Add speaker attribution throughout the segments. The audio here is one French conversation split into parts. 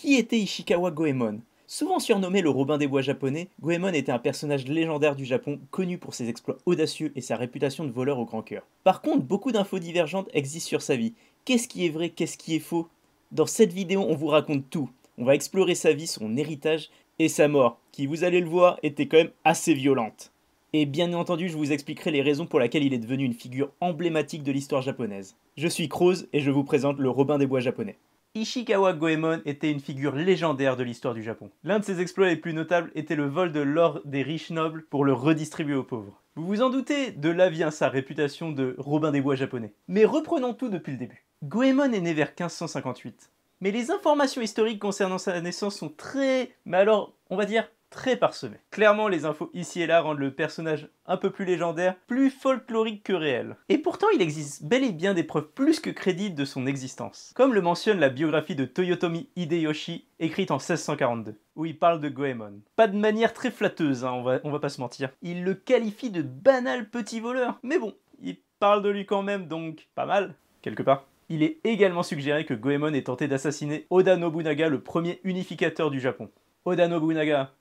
Speaker 1: Qui était Ishikawa Goemon Souvent surnommé le Robin des Bois japonais, Goemon était un personnage légendaire du Japon, connu pour ses exploits audacieux et sa réputation de voleur au grand cœur. Par contre, beaucoup d'infos divergentes existent sur sa vie. Qu'est-ce qui est vrai, qu'est-ce qui est faux Dans cette vidéo, on vous raconte tout. On va explorer sa vie, son héritage et sa mort, qui, vous allez le voir, était quand même assez violente. Et bien entendu, je vous expliquerai les raisons pour lesquelles il est devenu une figure emblématique de l'histoire japonaise. Je suis Croze et je vous présente le Robin des Bois japonais. Ishikawa Goemon était une figure légendaire de l'histoire du Japon. L'un de ses exploits les plus notables était le vol de l'or des riches nobles pour le redistribuer aux pauvres. Vous vous en doutez, de là vient sa réputation de Robin des Bois japonais. Mais reprenons tout depuis le début. Goemon est né vers 1558. Mais les informations historiques concernant sa naissance sont très, mais alors, on va dire, très parsemé. Clairement, les infos ici et là rendent le personnage un peu plus légendaire, plus folklorique que réel. Et pourtant, il existe bel et bien des preuves plus que crédibles de son existence. Comme le mentionne la biographie de Toyotomi Hideyoshi, écrite en 1642, où il parle de Goemon. Pas de manière très flatteuse, hein, on, va, on va pas se mentir. Il le qualifie de banal petit voleur, mais bon, il parle de lui quand même, donc pas mal, quelque part. Il est également suggéré que Goemon ait tenté d'assassiner Oda Nobunaga, le premier unificateur du Japon. Oda Nobunaga,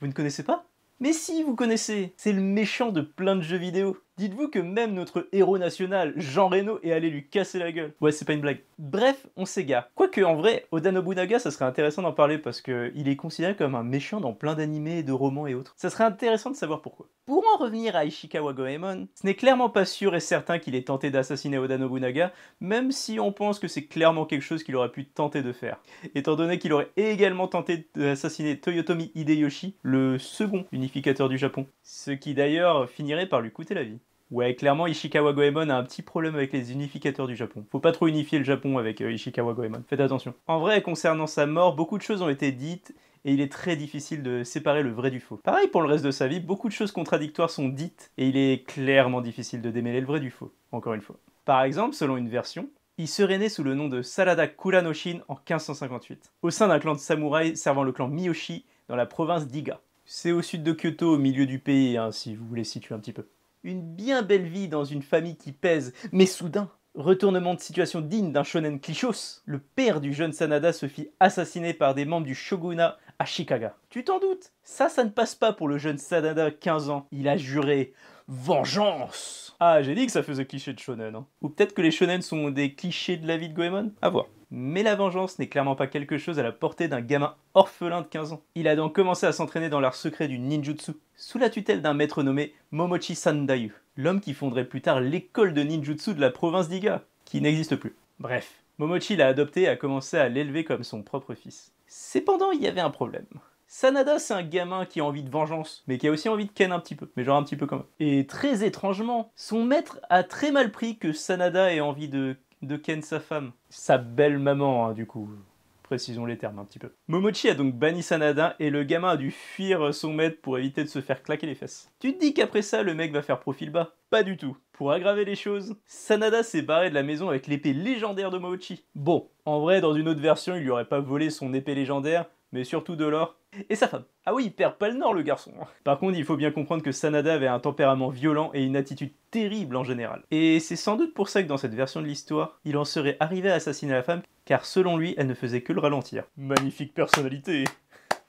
Speaker 1: vous ne connaissez pas Mais si, vous connaissez C'est le méchant de plein de jeux vidéo Dites-vous que même notre héros national, Jean Reno, est allé lui casser la gueule. Ouais, c'est pas une blague. Bref, on s'égare. Quoique, en vrai, Oda Nobunaga, ça serait intéressant d'en parler parce qu'il est considéré comme un méchant dans plein d'animés, de romans et autres. Ça serait intéressant de savoir pourquoi. Pour en revenir à Ishikawa Goemon, ce n'est clairement pas sûr et certain qu'il ait tenté d'assassiner Oda Nobunaga, même si on pense que c'est clairement quelque chose qu'il aurait pu tenter de faire, étant donné qu'il aurait également tenté d'assassiner Toyotomi Hideyoshi, le second unificateur du Japon, ce qui d'ailleurs finirait par lui coûter la vie. Ouais, clairement, Ishikawa Goemon a un petit problème avec les unificateurs du Japon. Faut pas trop unifier le Japon avec euh, Ishikawa Goemon, faites attention. En vrai, concernant sa mort, beaucoup de choses ont été dites et il est très difficile de séparer le vrai du faux. Pareil pour le reste de sa vie, beaucoup de choses contradictoires sont dites et il est clairement difficile de démêler le vrai du faux, encore une fois. Par exemple, selon une version, il serait né sous le nom de Salada Kuranoshin en 1558, au sein d'un clan de samouraïs servant le clan Miyoshi dans la province d'Iga. C'est au sud de Kyoto, au milieu du pays, hein, si vous voulez situer un petit peu une bien belle vie dans une famille qui pèse, mais soudain, retournement de situation digne d'un shonen clichos, le père du jeune Sanada se fit assassiner par des membres du shogunat à Chicago. Tu t'en doutes Ça, ça ne passe pas pour le jeune Sanada, 15 ans. Il a juré vengeance. Ah, j'ai dit que ça faisait cliché de shonen. Hein. Ou peut-être que les shonen sont des clichés de la vie de Goemon À voir. Mais la vengeance n'est clairement pas quelque chose à la portée d'un gamin orphelin de 15 ans. Il a donc commencé à s'entraîner dans l'art secret du ninjutsu, sous la tutelle d'un maître nommé Momochi Sandayu, l'homme qui fonderait plus tard l'école de ninjutsu de la province d'Iga, qui n'existe plus. Bref, Momochi l'a adopté et a commencé à l'élever comme son propre fils. Cependant, il y avait un problème. Sanada, c'est un gamin qui a envie de vengeance, mais qui a aussi envie de ken un petit peu, mais genre un petit peu quand même. Et très étrangement, son maître a très mal pris que Sanada ait envie de de Ken sa femme. Sa belle maman, hein, du coup. Précisons les termes un petit peu. Momochi a donc banni Sanada et le gamin a dû fuir son maître pour éviter de se faire claquer les fesses. Tu te dis qu'après ça, le mec va faire profil bas Pas du tout. Pour aggraver les choses, Sanada s'est barré de la maison avec l'épée légendaire de Momochi. Bon, en vrai, dans une autre version, il lui aurait pas volé son épée légendaire, mais surtout de l'or et sa femme. Ah oui, il perd pas le nord le garçon. Hein. Par contre, il faut bien comprendre que Sanada avait un tempérament violent et une attitude terrible en général. Et c'est sans doute pour ça que dans cette version de l'histoire, il en serait arrivé à assassiner la femme, car selon lui, elle ne faisait que le ralentir. Magnifique personnalité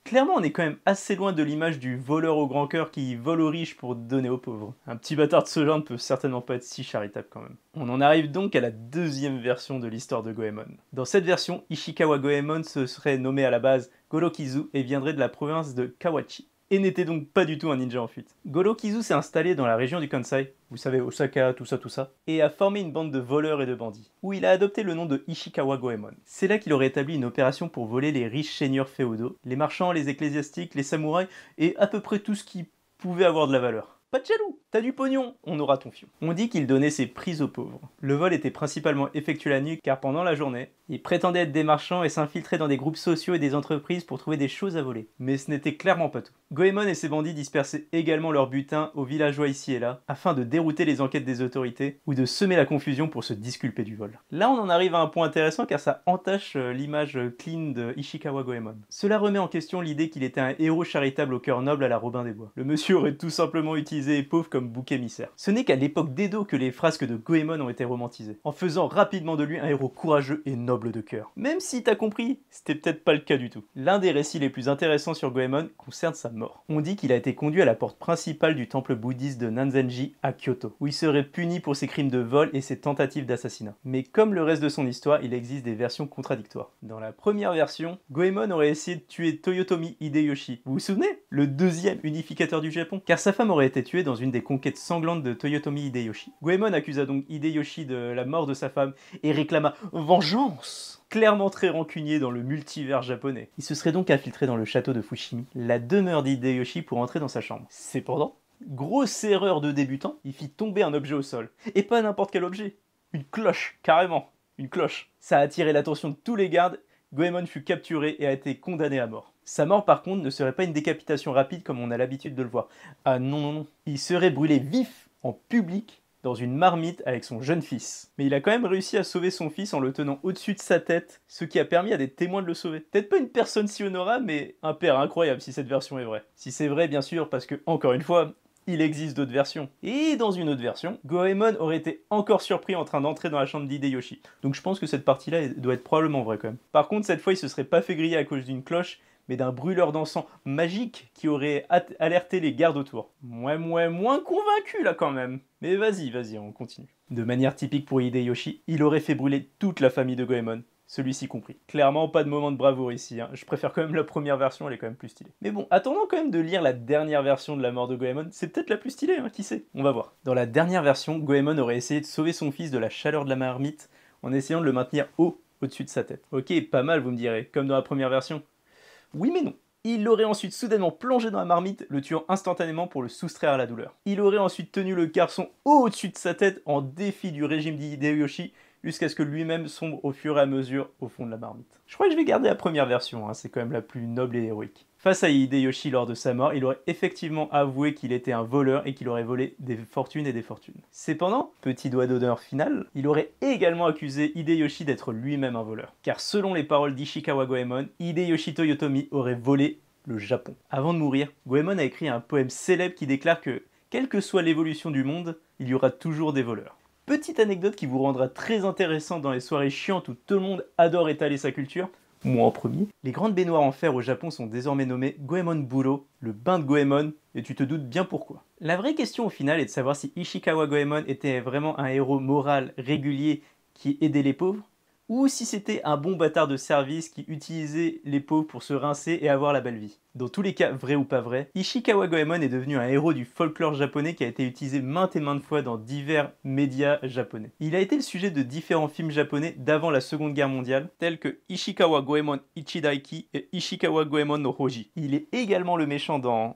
Speaker 1: clairement, on est quand même assez loin de l'image du voleur au grand cœur qui vole aux riches pour donner aux pauvres. Un petit bâtard de ce genre ne peut certainement pas être si charitable quand même. On en arrive donc à la deuxième version de l'histoire de Goemon. Dans cette version, Ishikawa Goemon se serait nommé à la base Gorokizu et viendrait de la province de Kawachi et n'était donc pas du tout un ninja en fuite. Goro Kizu s'est installé dans la région du Kansai, vous savez Osaka, tout ça, tout ça, et a formé une bande de voleurs et de bandits, où il a adopté le nom de Ishikawa Goemon. C'est là qu'il aurait établi une opération pour voler les riches seigneurs féodaux, les marchands, les ecclésiastiques, les samouraïs, et à peu près tout ce qui pouvait avoir de la valeur. Pas de jaloux, t'as du pognon, on aura ton fion. On dit qu'il donnait ses prises aux pauvres. Le vol était principalement effectué la nuit car pendant la journée, il prétendait être des marchands et s'infiltrait dans des groupes sociaux et des entreprises pour trouver des choses à voler. Mais ce n'était clairement pas tout. Goemon et ses bandits dispersaient également leur butin aux villageois ici et là, afin de dérouter les enquêtes des autorités ou de semer la confusion pour se disculper du vol. Là, on en arrive à un point intéressant car ça entache euh, l'image clean de Ishikawa Goemon. Cela remet en question l'idée qu'il était un héros charitable au cœur noble à la Robin des Bois. Le monsieur aurait tout simplement utilisé pauvre comme bouc émissaire. Ce n'est qu'à l'époque d'Edo que les frasques de Goemon ont été romantisées, en faisant rapidement de lui un héros courageux et noble de cœur. Même si t'as compris, c'était peut-être pas le cas du tout. L'un des récits les plus intéressants sur Goemon concerne sa mort. On dit qu'il a été conduit à la porte principale du temple bouddhiste de Nanzenji à Kyoto, où il serait puni pour ses crimes de vol et ses tentatives d'assassinat. Mais comme le reste de son histoire, il existe des versions contradictoires. Dans la première version, Goemon aurait essayé de tuer Toyotomi Hideyoshi. Vous vous souvenez Le deuxième unificateur du Japon, car sa femme aurait été tuée dans une des conquêtes sanglantes de Toyotomi Hideyoshi. Goemon accusa donc Hideyoshi de la mort de sa femme et réclama vengeance clairement très rancunier dans le multivers japonais. Il se serait donc infiltré dans le château de Fushimi, la demeure d'Hideyoshi pour entrer dans sa chambre. Cependant, grosse erreur de débutant, il fit tomber un objet au sol. Et pas n'importe quel objet, une cloche, carrément, une cloche. Ça a attiré l'attention de tous les gardes, Goemon fut capturé et a été condamné à mort. Sa mort par contre ne serait pas une décapitation rapide comme on a l'habitude de le voir. Ah non non non, il serait brûlé vif en public dans une marmite avec son jeune fils. Mais il a quand même réussi à sauver son fils en le tenant au-dessus de sa tête, ce qui a permis à des témoins de le sauver. Peut-être pas une personne si honorable, mais un père incroyable si cette version est vraie. Si c'est vrai, bien sûr, parce que, encore une fois, il existe d'autres versions. Et dans une autre version, Goemon aurait été encore surpris en train d'entrer dans la chambre d'Hideyoshi. Donc je pense que cette partie-là doit être probablement vraie quand même. Par contre, cette fois, il se serait pas fait griller à cause d'une cloche, mais d'un brûleur d'encens magique qui aurait alerté les gardes autour. Moins, moins, moins convaincu là quand même. Mais vas-y, vas-y, on continue. De manière typique pour Hideyoshi, il aurait fait brûler toute la famille de Goemon, celui-ci compris. Clairement, pas de moment de bravoure ici, hein. je préfère quand même la première version, elle est quand même plus stylée. Mais bon, attendons quand même de lire la dernière version de la mort de Goemon, c'est peut-être la plus stylée, hein, qui sait On va voir. Dans la dernière version, Goemon aurait essayé de sauver son fils de la chaleur de la marmite en essayant de le maintenir haut au-dessus de sa tête. Ok, pas mal, vous me direz, comme dans la première version. Oui mais non. Il l'aurait ensuite soudainement plongé dans la marmite, le tuant instantanément pour le soustraire à la douleur. Il aurait ensuite tenu le garçon au-dessus de sa tête en défi du régime d'Hideyoshi jusqu'à ce que lui-même sombre au fur et à mesure au fond de la marmite. Je crois que je vais garder la première version, hein. c'est quand même la plus noble et héroïque. Face à Hideyoshi lors de sa mort, il aurait effectivement avoué qu'il était un voleur et qu'il aurait volé des fortunes et des fortunes. Cependant, petit doigt d'honneur final, il aurait également accusé Hideyoshi d'être lui-même un voleur. Car selon les paroles d'Ishikawa Goemon, Hideyoshi Toyotomi aurait volé le Japon. Avant de mourir, Goemon a écrit un poème célèbre qui déclare que, quelle que soit l'évolution du monde, il y aura toujours des voleurs. Petite anecdote qui vous rendra très intéressant dans les soirées chiantes où tout le monde adore étaler sa culture, moi en premier. Les grandes baignoires en fer au Japon sont désormais nommées Goemon Buro, le bain de Goemon, et tu te doutes bien pourquoi. La vraie question au final est de savoir si Ishikawa Goemon était vraiment un héros moral régulier qui aidait les pauvres, ou si c'était un bon bâtard de service qui utilisait les pauvres pour se rincer et avoir la belle vie. Dans tous les cas, vrai ou pas vrai, Ishikawa Goemon est devenu un héros du folklore japonais qui a été utilisé maintes et maintes fois dans divers médias japonais. Il a été le sujet de différents films japonais d'avant la Seconde Guerre mondiale, tels que Ishikawa Goemon Ichidaiki et Ishikawa Goemon no Hoji. Il est également le méchant dans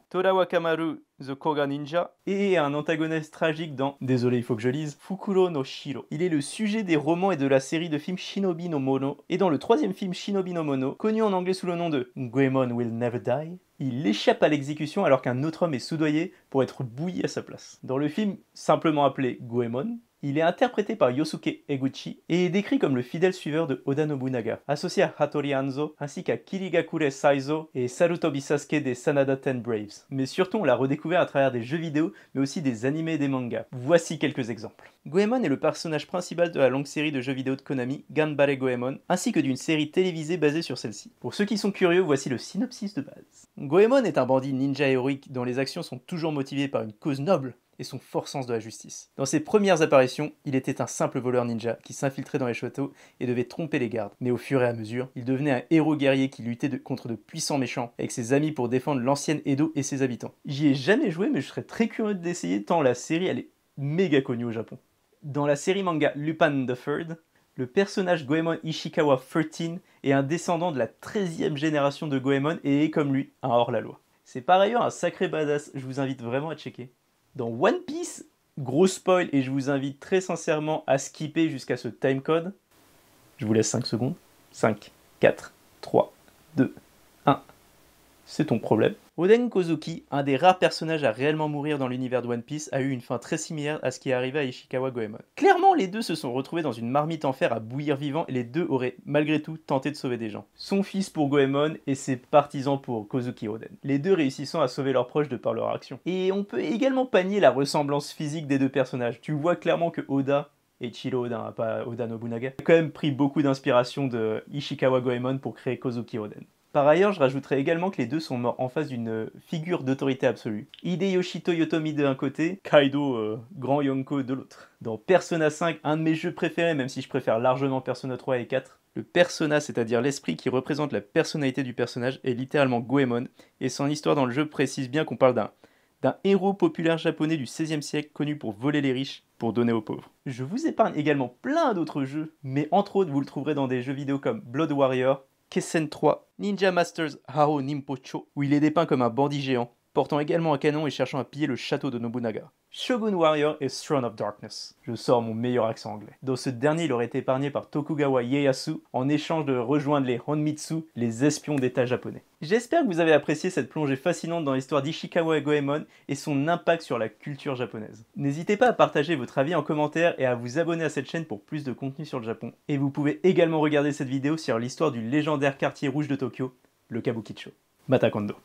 Speaker 1: Kamaru The Koga Ninja, et un antagoniste tragique dans, désolé il faut que je lise, Fukuro no Shiro. Il est le sujet des romans et de la série de films Shinobi no Mono, et dans le troisième film Shinobi no Mono, connu en anglais sous le nom de Goemon Will Never Die, il échappe à l'exécution alors qu'un autre homme est soudoyé pour être bouilli à sa place. Dans le film, simplement appelé Goemon, il est interprété par Yosuke Eguchi et est décrit comme le fidèle suiveur de Oda Nobunaga, associé à Hattori Hanzo ainsi qu'à Kirigakure Saizo et Sarutobi Sasuke des Sanada Ten Braves. Mais surtout, on l'a redécouvert à travers des jeux vidéo mais aussi des animés et des mangas. Voici quelques exemples. Goemon est le personnage principal de la longue série de jeux vidéo de Konami, Ganbare Goemon, ainsi que d'une série télévisée basée sur celle-ci. Pour ceux qui sont curieux, voici le synopsis de base. Goemon est un bandit ninja héroïque dont les actions sont toujours motivées par une cause noble, et son fort sens de la justice. Dans ses premières apparitions, il était un simple voleur ninja qui s'infiltrait dans les châteaux et devait tromper les gardes. Mais au fur et à mesure, il devenait un héros guerrier qui luttait contre de puissants méchants avec ses amis pour défendre l'ancienne Edo et ses habitants. J'y ai jamais joué, mais je serais très curieux d'essayer tant la série elle est méga connue au Japon. Dans la série manga Lupin the Third, le personnage Goemon Ishikawa 13 est un descendant de la 13e génération de Goemon et est comme lui un hors-la-loi. C'est par ailleurs un sacré badass, je vous invite vraiment à checker dans One Piece, gros spoil, et je vous invite très sincèrement à skipper jusqu'à ce timecode. Je vous laisse 5 secondes. 5, 4, 3, 2, c'est ton problème. Oden Kozuki, un des rares personnages à réellement mourir dans l'univers de One Piece, a eu une fin très similaire à ce qui est arrivé à Ishikawa Goemon. Clairement, les deux se sont retrouvés dans une marmite en fer à bouillir vivant et les deux auraient malgré tout tenté de sauver des gens. Son fils pour Goemon et ses partisans pour Kozuki Oden. Les deux réussissant à sauver leurs proches de par leur action. Et on peut également panier la ressemblance physique des deux personnages. Tu vois clairement que Oda et Chilo Oda, hein, pas Oda Nobunaga, a quand même pris beaucoup d'inspiration de Ishikawa Goemon pour créer Kozuki Oden. Par ailleurs, je rajouterai également que les deux sont morts en face d'une euh, figure d'autorité absolue. Hideyoshi Toyotomi d'un côté, Kaido, euh, grand Yonko de l'autre. Dans Persona 5, un de mes jeux préférés, même si je préfère largement Persona 3 et 4, le persona, c'est-à-dire l'esprit qui représente la personnalité du personnage, est littéralement Goemon, et son histoire dans le jeu précise bien qu'on parle d'un d'un héros populaire japonais du XVIe siècle connu pour voler les riches pour donner aux pauvres. Je vous épargne également plein d'autres jeux, mais entre autres vous le trouverez dans des jeux vidéo comme Blood Warrior, Kessen 3, Ninja Masters Hao Nimpocho, où il est dépeint comme un bandit géant portant également un canon et cherchant à piller le château de Nobunaga. Shogun Warrior et Throne of Darkness. Je sors mon meilleur accent anglais. Dans ce dernier, il aurait été épargné par Tokugawa Ieyasu en échange de rejoindre les Honmitsu, les espions d'État japonais. J'espère que vous avez apprécié cette plongée fascinante dans l'histoire d'Ishikawa Goemon et son impact sur la culture japonaise. N'hésitez pas à partager votre avis en commentaire et à vous abonner à cette chaîne pour plus de contenu sur le Japon. Et vous pouvez également regarder cette vidéo sur l'histoire du légendaire quartier rouge de Tokyo, le Kabukicho. Matakondo.